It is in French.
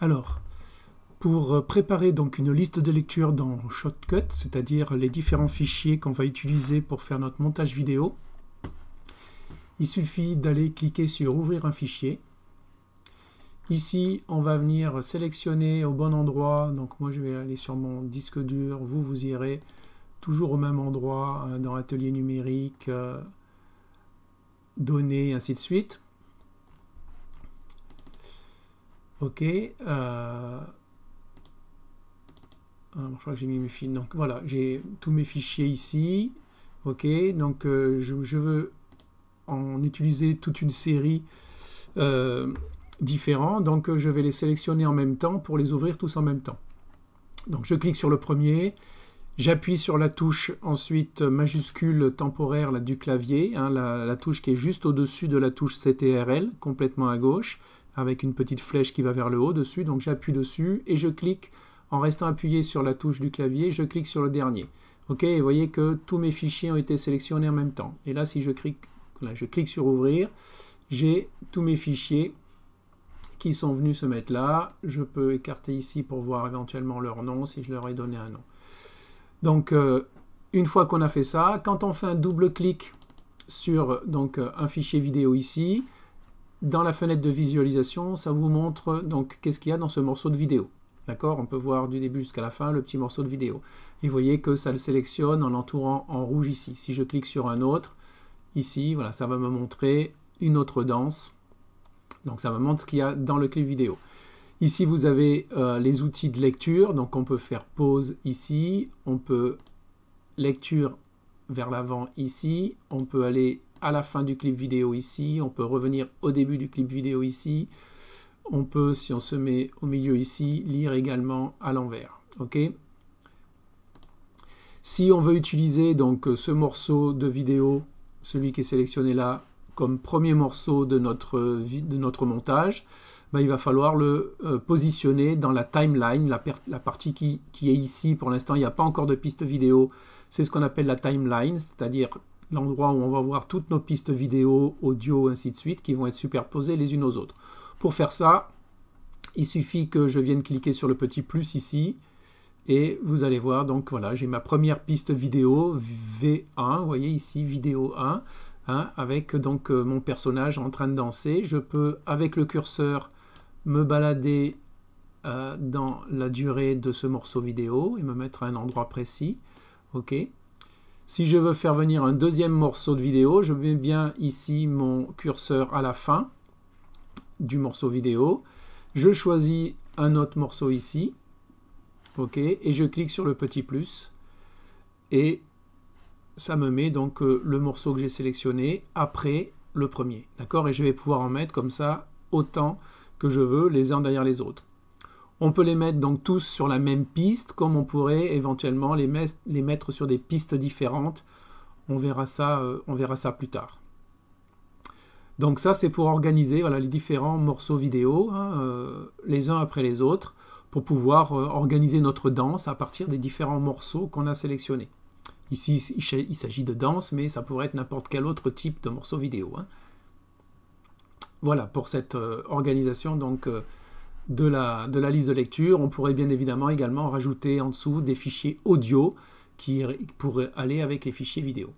Alors, pour euh, préparer donc une liste de lecture dans Shotcut, c'est-à-dire les différents fichiers qu'on va utiliser pour faire notre montage vidéo, il suffit d'aller cliquer sur ouvrir un fichier. Ici, on va venir sélectionner au bon endroit. Donc moi, je vais aller sur mon disque dur. Vous, vous irez toujours au même endroit euh, dans Atelier numérique, euh, données, ainsi de suite. Ok. Euh, je crois que j'ai mis mes fichiers. Donc voilà, j'ai tous mes fichiers ici. Ok, donc euh, je, veux en utiliser toute une série euh, différents. Donc euh, je vais les sélectionner en même temps pour les ouvrir tous en même temps. Donc je clique sur le premier. J'appuie sur la touche ensuite majuscule temporaire du clavier, hein, la touche qui est juste au-dessus de la touche CTRL, complètement à gauche avec une petite flèche qui va vers le haut dessus. Donc j'appuie dessus et je clique en restant appuyé sur la touche du clavier, je clique sur le dernier. Ok, et vous voyez que tous mes fichiers ont été sélectionnés en même temps. Et là, si je clique, je clique sur ouvrir, j'ai tous mes fichiers qui sont venus se mettre là. Je peux écarter ici pour voir éventuellement leur nom si je leur ai donné un nom. Donc, euh, une fois qu'on a fait ça, quand on fait un double clic sur donc, euh, un fichier vidéo ici, dans la fenêtre de visualisation, ça vous montre donc qu'est-ce qu'il y a dans ce morceau de vidéo. D'accord On peut voir du début jusqu'à la fin le petit morceau de vidéo. Et vous voyez que ça le sélectionne en l'entourant en rouge ici. Si je clique sur un autre, ici, voilà, ça va me montrer une autre danse. Donc ça me montre ce qu'il y a dans le clip vidéo. Ici, vous avez euh, les outils de lecture. Donc on peut faire pause ici. On peut lecture vers l'avant ici, on peut aller à la fin du clip vidéo ici, on peut revenir au début du clip vidéo ici, on peut, si on se met au milieu ici, lire également à l'envers. ok si on veut utiliser donc euh, ce morceau de vidéo, celui qui est sélectionné là, comme premier morceau de notre, de notre montage, bah, il va falloir le euh, positionner dans la timeline, la, la partie qui, qui, est ici. Pour l'instant, il n'y a pas encore de piste vidéo. C'est ce qu'on appelle la timeline, c'est-à-dire l'endroit où on va voir toutes nos pistes vidéo, audio, ainsi de suite, qui vont être superposées les unes aux autres. Pour faire ça, il suffit que je vienne cliquer sur le petit plus ici, et vous allez voir, donc voilà, j'ai ma première piste vidéo, V1, vous voyez ici, vidéo 1. Hein, avec donc euh, mon personnage en train de danser. Je peux, avec le curseur, me balader euh, dans la durée de ce morceau vidéo et me mettre à un endroit précis. OK. Si je veux faire venir un deuxième morceau de vidéo, je mets bien ici mon curseur à la fin du morceau vidéo. Je choisis un autre morceau ici. OK. Et je clique sur le petit plus. Et ça me met donc euh, le morceau que j'ai sélectionné après le premier. D'accord Et je vais pouvoir en mettre comme ça autant que je veux, les uns derrière les autres. On peut les mettre donc tous sur la même piste, comme on pourrait éventuellement les, les mettre sur des pistes différentes. On verra ça, euh, on verra ça plus tard. Donc ça, c'est pour organiser voilà, les différents morceaux vidéo, hein, euh, les uns après les autres, pour pouvoir organiser notre danse à partir des différents morceaux qu'on a sélectionnés. Ici, il s'agit de danse, mais ça pourrait être n'importe quel autre type de morceau vidéo. Hein. Voilà pour cette euh, organisation donc, euh, de, la, de la liste de lecture. On pourrait bien évidemment également rajouter en dessous des fichiers audio qui pourraient aller avec les fichiers vidéo.